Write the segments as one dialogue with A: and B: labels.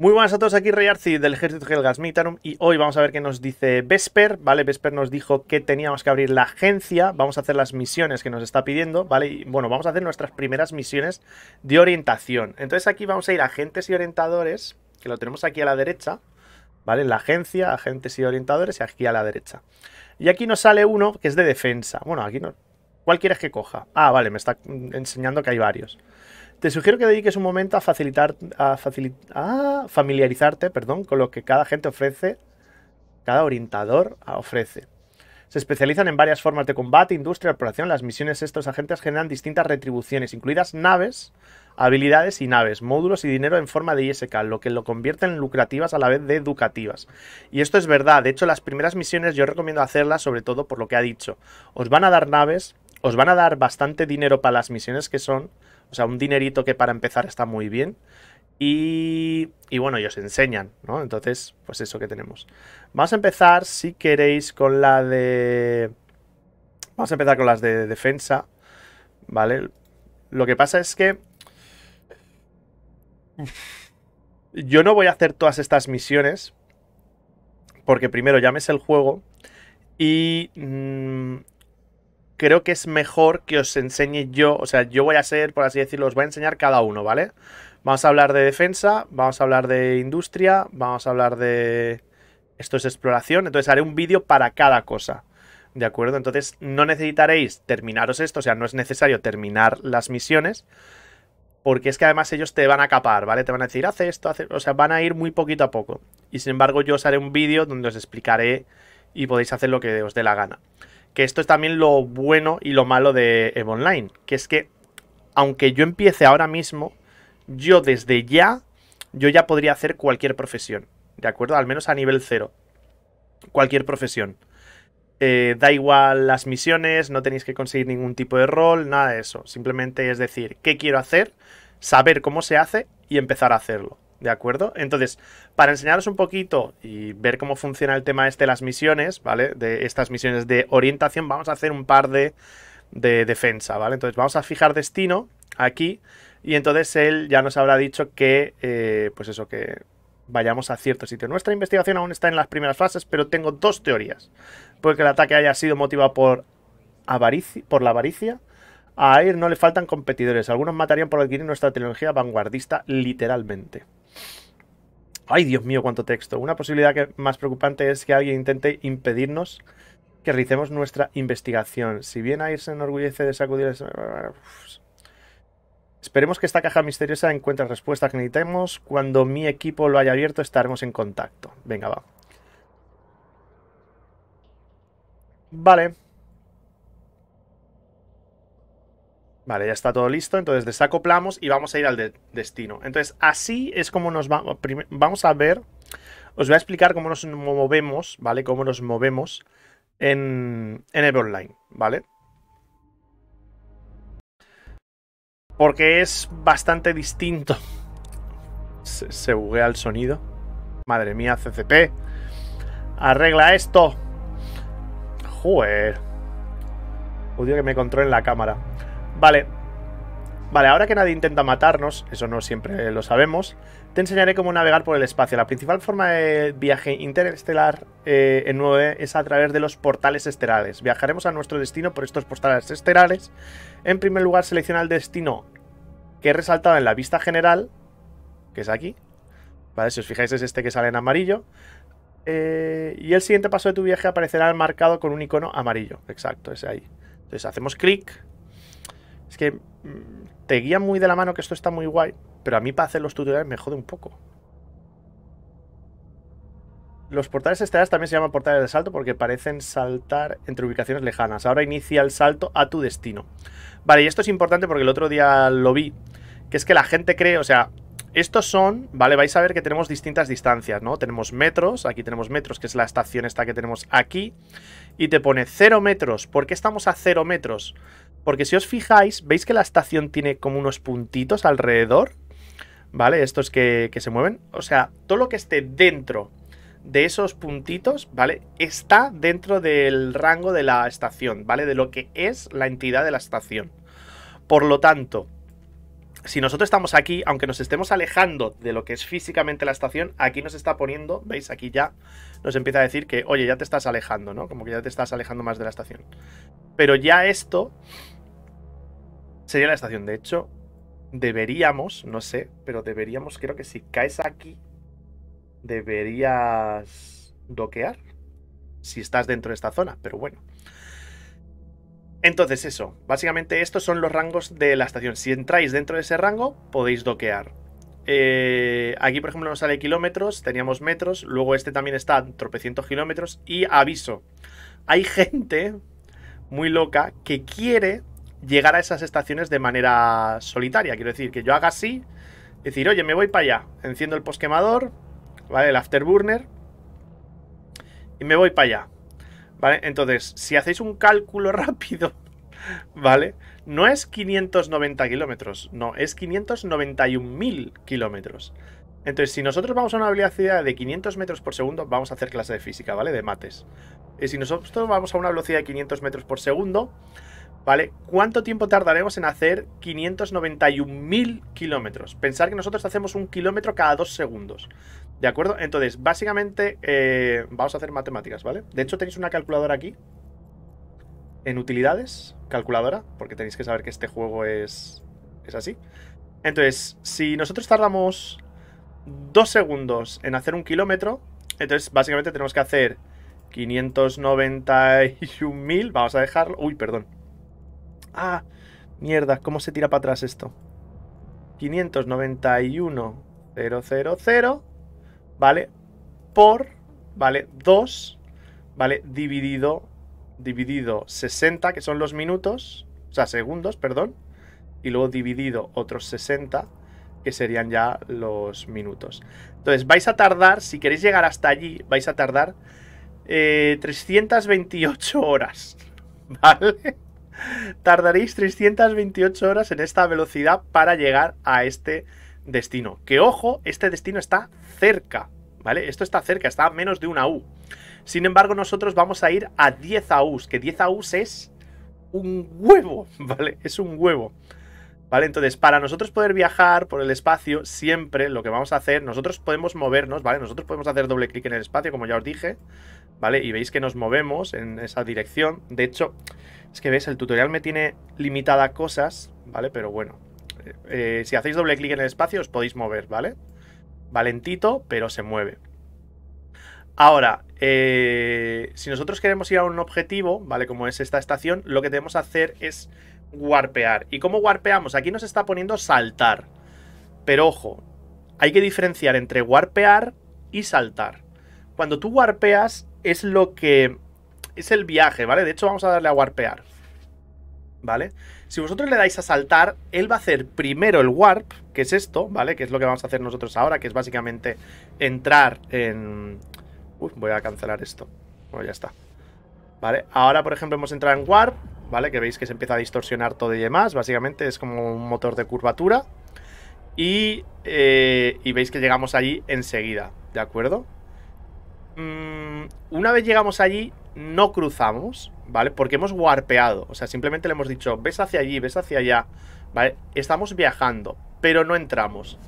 A: Muy buenas a todos, aquí Rey del Ejército Helgasmitarum y hoy vamos a ver qué nos dice Vesper, ¿vale? Vesper nos dijo que teníamos que abrir la agencia, vamos a hacer las misiones que nos está pidiendo, ¿vale? Y bueno, vamos a hacer nuestras primeras misiones de orientación. Entonces aquí vamos a ir a agentes y orientadores, que lo tenemos aquí a la derecha, ¿vale? la agencia, agentes y orientadores y aquí a la derecha. Y aquí nos sale uno que es de defensa. Bueno, aquí no... ¿Cuál quieres que coja? Ah, vale, me está enseñando que hay varios. Te sugiero que dediques un momento a facilitar, a, familiarizarte, perdón, con lo que cada gente ofrece, cada orientador ofrece. Se especializan en varias formas de combate, industria, operación. Las misiones estos agentes generan distintas retribuciones, incluidas naves, habilidades y naves, módulos y dinero en forma de ISK, lo que lo convierte en lucrativas a la vez de educativas. Y esto es verdad, de hecho las primeras misiones yo recomiendo hacerlas sobre todo por lo que ha dicho. Os van a dar naves, os van a dar bastante dinero para las misiones que son, o sea, un dinerito que para empezar está muy bien. Y, y, bueno, ellos enseñan, ¿no? Entonces, pues eso que tenemos. Vamos a empezar, si queréis, con la de... Vamos a empezar con las de defensa, ¿vale? Lo que pasa es que... Yo no voy a hacer todas estas misiones, porque primero llames el juego y mm, creo que es mejor que os enseñe yo, o sea, yo voy a ser, por así decirlo, os voy a enseñar cada uno, ¿vale? Vamos a hablar de defensa, vamos a hablar de industria, vamos a hablar de... Esto es exploración, entonces haré un vídeo para cada cosa. ¿De acuerdo? Entonces no necesitaréis terminaros esto, o sea, no es necesario terminar las misiones, porque es que además ellos te van a capar, ¿vale? Te van a decir, hace esto, O sea, van a ir muy poquito a poco. Y sin embargo yo os haré un vídeo donde os explicaré y podéis hacer lo que os dé la gana. Que esto es también lo bueno y lo malo de EVE Online. Que es que, aunque yo empiece ahora mismo, yo desde ya, yo ya podría hacer cualquier profesión. ¿De acuerdo? Al menos a nivel cero. Cualquier profesión. Eh, da igual las misiones, no tenéis que conseguir ningún tipo de rol, nada de eso. Simplemente es decir, ¿qué quiero hacer? Saber cómo se hace y empezar a hacerlo. ¿De acuerdo? Entonces, para enseñaros un poquito y ver cómo funciona el tema este de las misiones, ¿vale? De estas misiones de orientación, vamos a hacer un par de, de defensa, ¿vale? Entonces, vamos a fijar destino aquí y entonces él ya nos habrá dicho que, eh, pues eso, que vayamos a cierto sitio. Nuestra investigación aún está en las primeras fases, pero tengo dos teorías. Puede que el ataque haya sido motivado por, por la avaricia a Air no le faltan competidores. Algunos matarían por adquirir nuestra tecnología vanguardista literalmente. Ay, Dios mío, cuánto texto. Una posibilidad que más preocupante es que alguien intente impedirnos que realicemos nuestra investigación. Si bien Air se enorgullece de sacudir... Esperemos que esta caja misteriosa encuentre respuestas que necesitemos. Cuando mi equipo lo haya abierto estaremos en contacto. Venga, va. Vale. Vale, ya está todo listo. Entonces desacoplamos y vamos a ir al destino. Entonces así es como nos vamos vamos a ver. Os voy a explicar cómo nos movemos, ¿vale? Cómo nos movemos en, en online ¿vale? Porque es bastante distinto. Se, se buguea el sonido. Madre mía, CCP. Arregla esto. Joder. Odio que me controlen la cámara. Vale. Vale, ahora que nadie intenta matarnos, eso no siempre lo sabemos, te enseñaré cómo navegar por el espacio. La principal forma de viaje interestelar eh, en 9 eh, es a través de los portales estelares. Viajaremos a nuestro destino por estos portales estelares. En primer lugar, selecciona el destino que he resaltado en la vista general, que es aquí. Vale, si os fijáis es este que sale en amarillo. Eh, y el siguiente paso de tu viaje aparecerá marcado con un icono amarillo. Exacto, ese ahí. Entonces hacemos clic es que mm, te guía muy de la mano que esto está muy guay, pero a mí para hacer los tutoriales me jode un poco. Los portales estelares también se llaman portales de salto porque parecen saltar entre ubicaciones lejanas. Ahora inicia el salto a tu destino. Vale, y esto es importante porque el otro día lo vi, que es que la gente cree, o sea, estos son, vale, vais a ver que tenemos distintas distancias, ¿no? Tenemos metros, aquí tenemos metros, que es la estación esta que tenemos aquí, y te pone 0 metros. ¿Por qué estamos a 0 metros? Porque si os fijáis, veis que la estación tiene como unos puntitos alrededor, ¿vale? Estos que, se mueven. O sea, todo lo que esté dentro de esos puntitos, ¿vale? Está dentro del rango de la estación, ¿vale? De lo que es la entidad de la estación. Por lo tanto, si nosotros estamos aquí, aunque nos estemos alejando de lo que es físicamente la estación, aquí nos está poniendo, veis, aquí ya nos empieza a decir que, oye, ya te estás alejando, ¿no? Como que ya te estás alejando más de la estación. Pero ya esto sería la estación. De hecho, deberíamos, no sé, pero deberíamos, creo que si caes aquí, deberías doquear si estás dentro de esta zona, pero bueno. Entonces eso, básicamente estos son los rangos de la estación. Si entráis dentro de ese rango, podéis doquear. Eh, aquí, por ejemplo, nos sale kilómetros, teníamos metros, luego este también está tropecientos kilómetros y aviso. Hay gente muy loca que quiere llegar a esas estaciones de manera solitaria. Quiero decir, que yo haga así, decir, oye, me voy para allá, enciendo el posquemador, ¿vale? El afterburner, y me voy para allá. Entonces, si hacéis un cálculo rápido, ¿vale? No es 590 kilómetros, no, es 591.000 kilómetros. Entonces, si nosotros vamos a una velocidad de 500 metros por segundo, vamos a hacer clase de física, ¿vale? De mates. Y si nosotros vamos a una velocidad de 500 metros por segundo, ¿vale? ¿Cuánto tiempo tardaremos en hacer 591.000 kilómetros? Pensar que nosotros hacemos un kilómetro cada dos segundos. ¿De acuerdo? Entonces, básicamente, eh, vamos a hacer matemáticas, ¿vale? De hecho, tenéis una calculadora aquí. En utilidades, calculadora, porque tenéis que saber que este juego es, es así. Entonces, si nosotros tardamos dos segundos en hacer un kilómetro, entonces básicamente tenemos que hacer 591.000. Vamos a dejarlo. Uy, perdón. Ah, mierda, ¿cómo se tira para atrás esto? 591.000 ¿vale? Por, ¿vale? 2, ¿vale? Dividido, dividido 60, que son los minutos, o sea, segundos, perdón, y luego dividido otros 60, que serían ya los minutos. Entonces, vais a tardar, si queréis llegar hasta allí, vais a tardar 328 eh, horas, ¿vale? Tardaréis 328 horas en esta velocidad para llegar a este destino. Que ojo, este destino está cerca, ¿vale? Esto está cerca, está a menos de una U. Sin embargo, nosotros vamos a ir a 10 AUs, que 10 AUs es un huevo, ¿vale? Es un huevo. ¿Vale? Entonces, para nosotros poder viajar por el espacio, siempre lo que vamos a hacer, nosotros podemos movernos, ¿vale? Nosotros podemos hacer doble clic en el espacio, como ya os dije, ¿vale? Y veis que nos movemos en esa dirección. De hecho, es que veis, el tutorial me tiene limitada cosas, ¿vale? Pero bueno, eh, si hacéis doble clic en el espacio os podéis mover, ¿vale? Valentito, pero se mueve. Ahora, eh, si nosotros queremos ir a un objetivo, ¿vale? Como es esta estación, lo que debemos hacer es warpear. ¿Y cómo warpeamos? Aquí nos está poniendo saltar. Pero ojo, hay que diferenciar entre warpear y saltar. Cuando tú warpeas es lo que... es el viaje, ¿vale? De hecho vamos a darle a warpear. ¿Vale? Si vosotros le dais a saltar, él va a hacer primero el warp, que es esto, ¿vale? Que es lo que vamos a hacer nosotros ahora, que es básicamente entrar en... Uf, voy a cancelar esto. Bueno, ya está. Vale, ahora por ejemplo hemos entrado en warp, ¿vale? Que veis que se empieza a distorsionar todo y demás. Básicamente es como un motor de curvatura. Y, eh, y veis que llegamos allí enseguida, ¿de acuerdo? Mm, una vez llegamos allí, no cruzamos, ¿vale? Porque hemos warpeado, o sea, simplemente le hemos dicho, ves hacia allí, ves hacia allá, ¿vale? Estamos viajando, pero no entramos.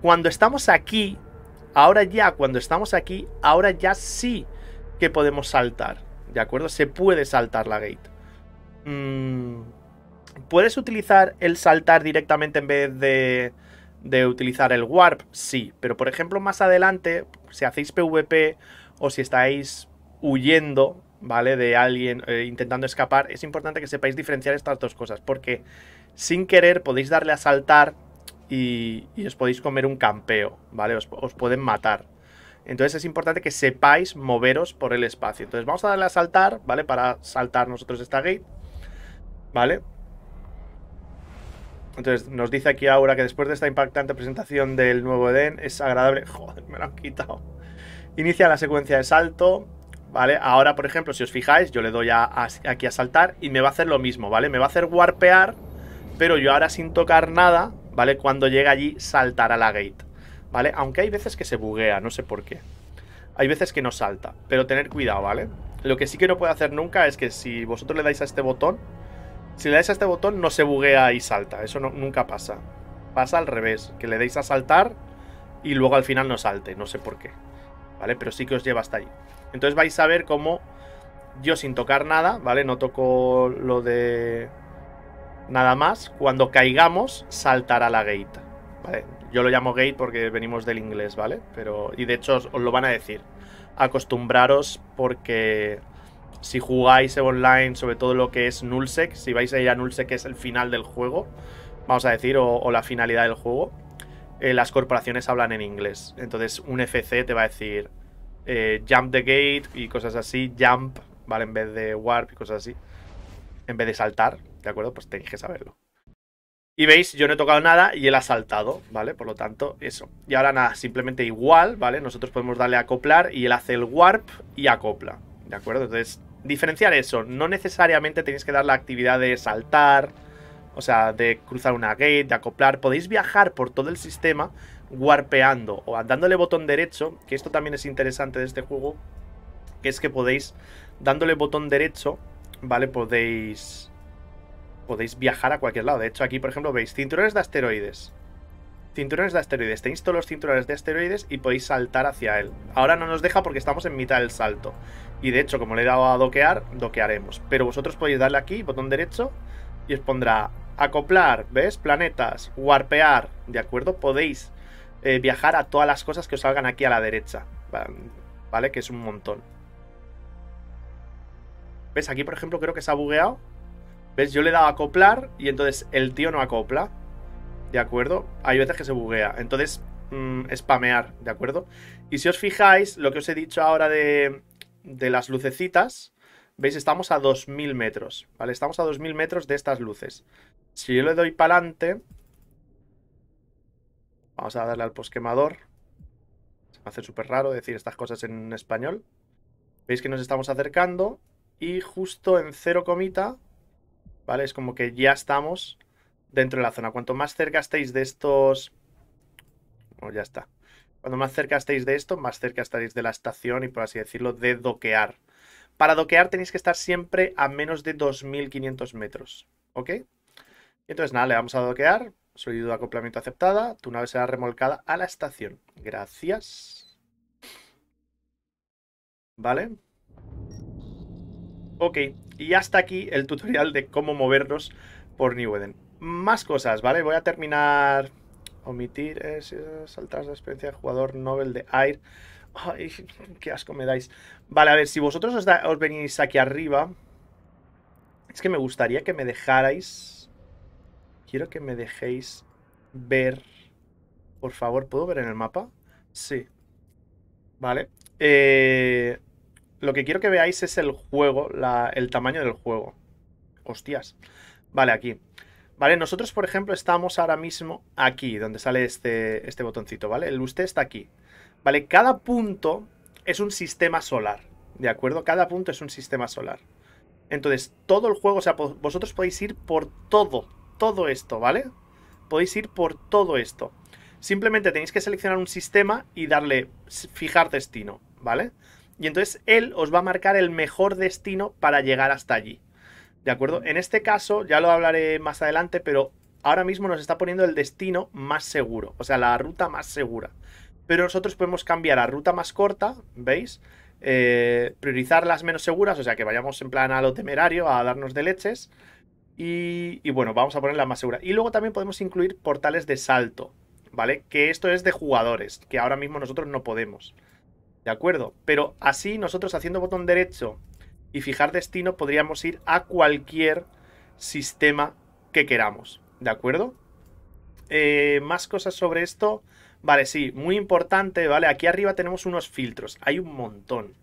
A: Cuando estamos aquí, ahora ya, cuando estamos aquí, ahora ya sí que podemos saltar, ¿de acuerdo? Se puede saltar la gate. Mm, ¿Puedes utilizar el saltar directamente en vez de, de utilizar el warp? Sí, pero por ejemplo más adelante, si hacéis PvP o si estáis huyendo, ¿vale? De alguien eh, intentando escapar, es importante que sepáis diferenciar estas dos cosas, porque sin querer podéis darle a saltar y, os podéis comer un campeo, ¿vale? Os, os, pueden matar. Entonces es importante que sepáis moveros por el espacio. Entonces vamos a darle a saltar, ¿vale? Para saltar nosotros esta gate, ¿vale? Entonces nos dice aquí Aura que después de esta impactante presentación del nuevo Edén es agradable... Joder, me lo han quitado. Inicia la secuencia de salto, ¿vale? Ahora, por ejemplo, si os fijáis, yo le doy aquí a saltar y me va a hacer lo mismo, ¿vale? Me va a hacer warpear, pero yo ahora sin tocar nada, ¿vale? Cuando llega allí, saltará la gate, ¿vale? Aunque hay veces que se buguea, no sé por qué. Hay veces que no salta, pero tener cuidado, ¿vale? Lo que sí que no puede hacer nunca es que si vosotros le dais a este botón, si le dais a este botón no se buguea y salta, eso nunca pasa. Pasa al revés, que le deis a saltar y luego al final no salte, no sé por qué. ¿Vale? Pero sí que os lleva hasta allí entonces vais a ver cómo yo sin tocar nada, ¿vale? No toco lo de nada más. Cuando caigamos, saltará la gate, ¿vale? Yo lo llamo gate porque venimos del inglés, ¿vale? Pero, y de hecho os, lo van a decir. Acostumbraros porque si jugáis online, sobre todo lo que es Nullsec, si vais a ir a Nullsec, que es el final del juego, vamos a decir, o, la finalidad del juego, eh, las corporaciones hablan en inglés. Entonces un FC te va a decir, eh, Jump the Gate y cosas así, Jump, ¿vale? En vez de Warp y cosas así. En vez de saltar, ¿de acuerdo? Pues tenéis que saberlo. Y veis, yo no he tocado nada y él ha saltado, ¿vale? Por lo tanto, eso. Y ahora nada, simplemente igual, ¿vale? Nosotros podemos darle a acoplar y él hace el warp y acopla, ¿de acuerdo? Entonces, diferenciar eso. No necesariamente tenéis que dar la actividad de saltar, o sea, de cruzar una gate, de acoplar. Podéis viajar por todo el sistema warpeando o dándole botón derecho, que esto también es interesante de este juego, que es que podéis, dándole botón derecho, ¿vale? Podéis, podéis viajar a cualquier lado. De hecho, aquí, por ejemplo, veis cinturones de asteroides. Cinturones de asteroides. Tenéis todos los cinturones de asteroides y podéis saltar hacia él. Ahora no nos deja porque estamos en mitad del salto. Y de hecho, como le he dado a doquear, doquearemos. Pero vosotros podéis darle aquí, botón derecho, y os pondrá acoplar, ¿ves? Planetas, warpear, ¿de acuerdo? Podéis eh, viajar a todas las cosas que os salgan aquí a la derecha. ¿Vale? Que es un montón. ¿Ves? Aquí, por ejemplo, creo que se ha bugueado. ¿Ves? Yo le he dado a acoplar y entonces el tío no acopla. ¿De acuerdo? Hay veces que se buguea. Entonces, mm, spamear, ¿de acuerdo? Y si os fijáis, lo que os he dicho ahora de, de las lucecitas, ¿veis? Estamos a 2000 metros, ¿vale? Estamos a 2000 metros de estas luces. Si yo le doy para adelante, Vamos a darle al posquemador. Se me hace súper raro decir estas cosas en español. Veis que nos estamos acercando y justo en cero comita, ¿vale? Es como que ya estamos dentro de la zona. Cuanto más cerca estéis de estos... o oh, ya está. Cuanto más cerca estéis de esto, más cerca estaréis de la estación y, por así decirlo, de doquear. Para doquear tenéis que estar siempre a menos de 2.500 metros, ¿ok? Entonces, nada, le vamos a doquear. Solicitud de acoplamiento aceptada. Tu nave será remolcada a la estación. Gracias. Vale. Ok, y hasta aquí el tutorial de cómo movernos por New Eden. Más cosas, ¿vale? Voy a terminar... Omitir, saltar la experiencia de jugador Nobel de Air. Ay, qué asco me dais. Vale, a ver, si vosotros os, os venís aquí arriba... Es que me gustaría que me dejarais Quiero que me dejéis ver... Por favor, ¿puedo ver en el mapa? Sí. Vale. Eh, lo que quiero que veáis es el juego, el tamaño del juego. Hostias. Vale, aquí. Vale, nosotros, por ejemplo, estamos ahora mismo aquí, donde sale este, este botoncito, ¿vale? El usted está aquí. Vale, cada punto es un sistema solar, ¿de acuerdo? Cada punto es un sistema solar. Entonces, todo el juego, o sea, vosotros podéis ir por todo todo esto, ¿vale? Podéis ir por todo esto. Simplemente tenéis que seleccionar un sistema y darle fijar destino, ¿vale? Y entonces él os va a marcar el mejor destino para llegar hasta allí. ¿De acuerdo? En este caso, ya lo hablaré más adelante, pero ahora mismo nos está poniendo el destino más seguro, o sea, la ruta más segura. Pero nosotros podemos cambiar a ruta más corta, ¿veis? Eh, priorizar las menos seguras, o sea, que vayamos en plan a lo temerario, a darnos de leches. Y, bueno, vamos a ponerla más segura. Y luego también podemos incluir portales de salto, ¿vale? Que esto es de jugadores, que ahora mismo nosotros no podemos. ¿De acuerdo? Pero así nosotros haciendo botón derecho y fijar destino podríamos ir a cualquier sistema que queramos. ¿De acuerdo? Eh, más cosas sobre esto. Vale, sí, muy importante, ¿vale? Aquí arriba tenemos unos filtros. Hay un montón.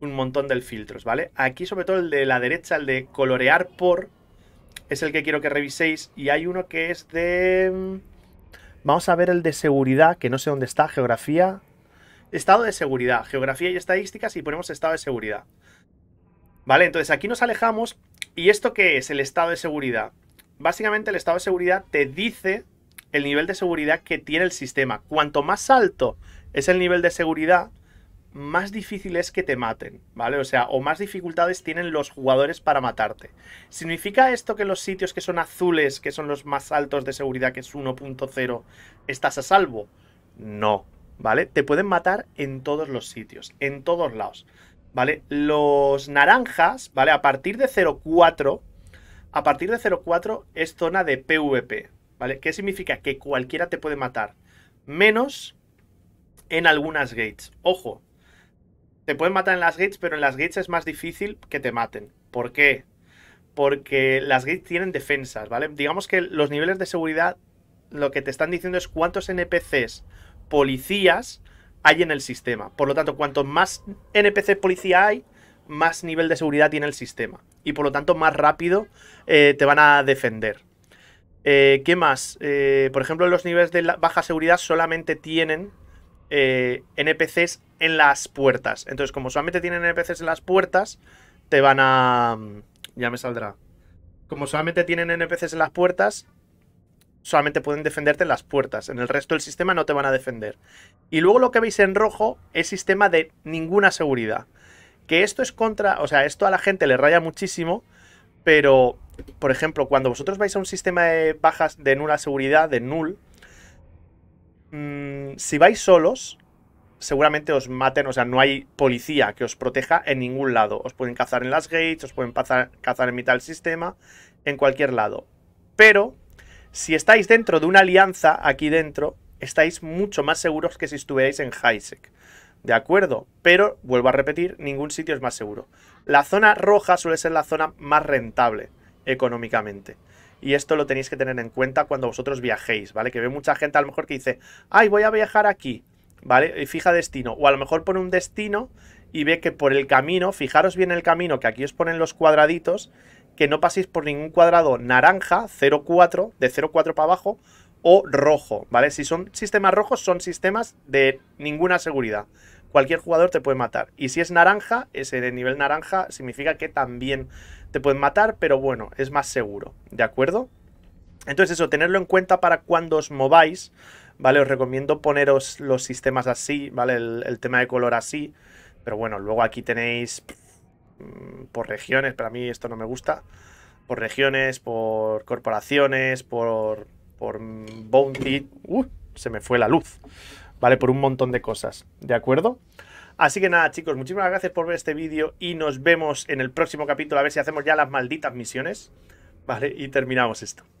A: Un montón de filtros, ¿vale? Aquí sobre todo el de la derecha, el de colorear por es el que quiero que reviséis. Y hay uno que es de... Mm, vamos a ver el de seguridad, que no sé dónde está, geografía. Estado de seguridad, geografía y estadísticas y ponemos estado de seguridad. Vale, entonces aquí nos alejamos. ¿Y esto qué es el estado de seguridad? Básicamente el estado de seguridad te dice el nivel de seguridad que tiene el sistema. Cuanto más alto es el nivel de seguridad, más difícil es que te maten, ¿vale? O sea, o más dificultades tienen los jugadores para matarte. ¿Significa esto que los sitios que son azules, que son los más altos de seguridad, que es 1.0, estás a salvo? No, ¿vale? Te pueden matar en todos los sitios, en todos lados, ¿vale? Los naranjas, ¿vale? A partir de 0.4, a partir de 0.4 es zona de PvP, ¿vale? ¿Qué significa? Que cualquiera te puede matar, menos en algunas gates. Ojo, te pueden matar en las gates, pero en las gates es más difícil que te maten. ¿Por qué? Porque las gates tienen defensas, ¿vale? Digamos que los niveles de seguridad lo que te están diciendo es cuántos NPCs policías hay en el sistema. Por lo tanto, cuanto más NPC policía hay, más nivel de seguridad tiene el sistema. Y por lo tanto, más rápido eh, te van a defender. Eh, ¿Qué más? Eh, por ejemplo, los niveles de baja seguridad solamente tienen eh, NPCs en las puertas. Entonces, como solamente tienen NPCs en las puertas, te van a... Mm, ya me saldrá. Como solamente tienen NPCs en las puertas, solamente pueden defenderte en las puertas. En el resto del sistema no te van a defender. Y luego lo que veis en rojo es sistema de ninguna seguridad. Que esto es contra... O sea, esto a la gente le raya muchísimo, pero... Por ejemplo, cuando vosotros vais a un sistema de bajas de nula seguridad, de null, Mm, si vais solos, seguramente os maten, o sea, no hay policía que os proteja en ningún lado. Os pueden cazar en las gates, os pueden cazar en mitad del sistema, en cualquier lado. Pero, si estáis dentro de una alianza, aquí dentro, estáis mucho más seguros que si estuvierais en Highsec. ¿De acuerdo? Pero, vuelvo a repetir, ningún sitio es más seguro. La zona roja suele ser la zona más rentable económicamente y esto lo tenéis que tener en cuenta cuando vosotros viajéis, ¿vale? Que ve mucha gente a lo mejor que dice, ay, voy a viajar aquí, ¿vale? Y fija destino, o a lo mejor pone un destino y ve que por el camino, fijaros bien el camino, que aquí os ponen los cuadraditos, que no paséis por ningún cuadrado naranja, 0,4, de 0,4 para abajo, o rojo, ¿vale? Si son sistemas rojos, son sistemas de ninguna seguridad. Cualquier jugador te puede matar. Y si es naranja, ese de nivel naranja significa que también pueden matar, pero bueno, es más seguro, ¿de acuerdo? Entonces eso, tenerlo en cuenta para cuando os mováis, ¿vale? Os recomiendo poneros los sistemas así, ¿vale? El, tema de color así, pero bueno, luego aquí tenéis mm, por regiones, para mí esto no me gusta, por regiones, por corporaciones, por, por bounty, uh, se me fue la luz, ¿vale? Por un montón de cosas, ¿de acuerdo? Así que nada, chicos, muchísimas gracias por ver este vídeo y nos vemos en el próximo capítulo a ver si hacemos ya las malditas misiones. Vale, y terminamos esto.